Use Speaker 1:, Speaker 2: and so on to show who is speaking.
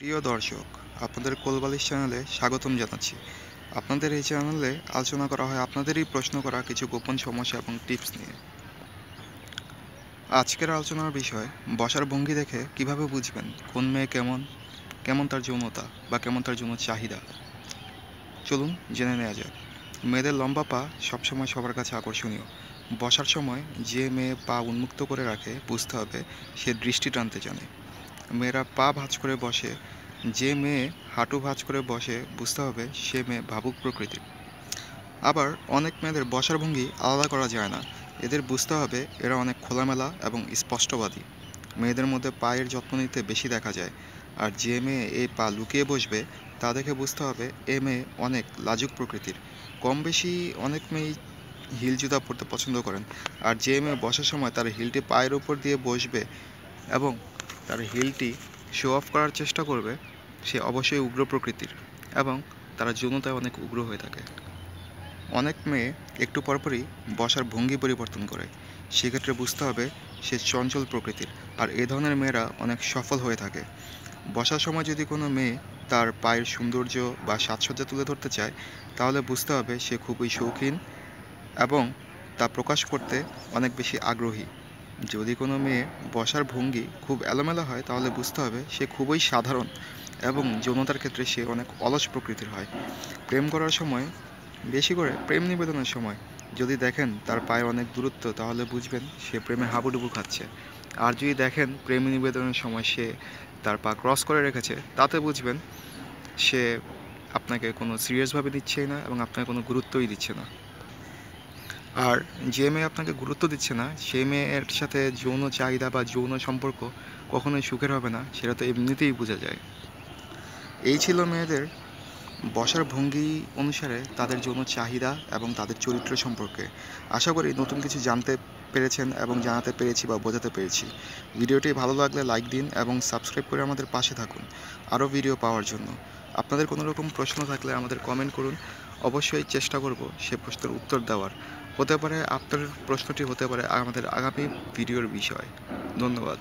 Speaker 1: প্রিয় দর্শক আপনাদের কোলবালিশ চ্যানেলে স্বাগতম জানাচ্ছি আপনাদের এই চ্যানেলে আলোচনা করা হয় আপনাদেরই প্রশ্ন করা কিছু গোপন সমস্যা এবং টিপস নিয়ে আজকের আলোচনার বিষয় বসার ভঙ্গি দেখে কিভাবে বুঝবেন কোন মেয়ে কেমন কেমন তার যৌনতা বা কেমন তার যৌন চাহিদা চলুন জেনে নেওয়া যাক মেয়েদের লম্বা পা সবসময় সবার কাছে আকর্ষণীয় বসার সময় যে মেয়ে পা উন্মুক্ত করে রাখে বুঝতে হবে সে দৃষ্টি টানতে জানে মেয়েরা পা ভাঁজ করে বসে যে মেয়ে হাঁটু ভাঁজ করে বসে বুঝতে হবে সে মেয়ে ভাবুক প্রকৃতির আবার অনেক মেয়েদের বসার ভঙ্গি আলাদা করা যায় না এদের বুঝতে হবে এরা অনেক খোলামেলা এবং স্পষ্টবাদী মেয়েদের মধ্যে পায়ের যত্ন নিতে বেশি দেখা যায় আর যে মেয়ে এই পা লুকিয়ে বসবে তা দেখে বুঝতে হবে এ মেয়ে অনেক লাজুক প্রকৃতির কম বেশি অনেক মেয়েই হিল জুতা পরতে পছন্দ করেন আর যে মেয়ে বসার সময় তার হিলটি পায়ের উপর দিয়ে বসবে এবং তার হিলটি শো অফ করার চেষ্টা করবে সে অবশ্যই উগ্র প্রকৃতির এবং তারা যৌনতায় অনেক উগ্র হয়ে থাকে অনেক মেয়ে একটু পরপরই বসার ভঙ্গি পরিবর্তন করে সেক্ষেত্রে বুঝতে হবে সে চঞ্চল প্রকৃতির আর এ ধরনের মেয়েরা অনেক সফল হয়ে থাকে বসার সময় যদি কোনো মেয়ে তার পায়ের সৌন্দর্য বা সাজসজ্জা তুলে ধরতে চায় তাহলে বুঝতে হবে সে খুবই শৌখিন এবং তা প্রকাশ করতে অনেক বেশি আগ্রহী যদি কোনো মেয়ে বসার ভঙ্গি খুব এলোমেলো হয় তাহলে বুঝতে হবে সে খুবই সাধারণ এবং যৌনতার ক্ষেত্রে সে অনেক অলস প্রকৃতির হয় প্রেম করার সময় বেশি করে প্রেম নিবেদনের সময় যদি দেখেন তার পায়ে অনেক দূরত্ব তাহলে বুঝবেন সে প্রেমে হাবুডুবু খাচ্ছে আর যদি দেখেন প্রেম নিবেদনের সময় সে তার পা ক্রস করে রেখেছে তাতে বুঝবেন সে আপনাকে কোনো সিরিয়াসভাবে দিচ্ছেই না এবং আপনাকে কোনো গুরুত্বই দিচ্ছে না আর যে মেয়ে আপনাকে গুরুত্ব দিচ্ছে না সেই মেয়ের সাথে যৌন চাহিদা বা যৌন সম্পর্ক কখনোই সুখের হবে না সেটা তো এমনিতেই বোঝা যায় এই ছিল মেয়েদের বসার ভঙ্গি অনুসারে তাদের যৌন চাহিদা এবং তাদের চরিত্র সম্পর্কে আশা করি নতুন কিছু জানতে পেরেছেন এবং জানাতে পেরেছি বা বোঝাতে পেরেছি ভিডিওটি ভালো লাগলে লাইক দিন এবং সাবস্ক্রাইব করে আমাদের পাশে থাকুন আরও ভিডিও পাওয়ার জন্য আপনাদের কোনো রকম প্রশ্ন থাকলে আমাদের কমেন্ট করুন অবশ্যই চেষ্টা করব সে প্রশ্নের উত্তর দেওয়ার হতে পারে আপনার প্রশ্নটি হতে পারে আমাদের আগামী ভিডিওর বিষয় ধন্যবাদ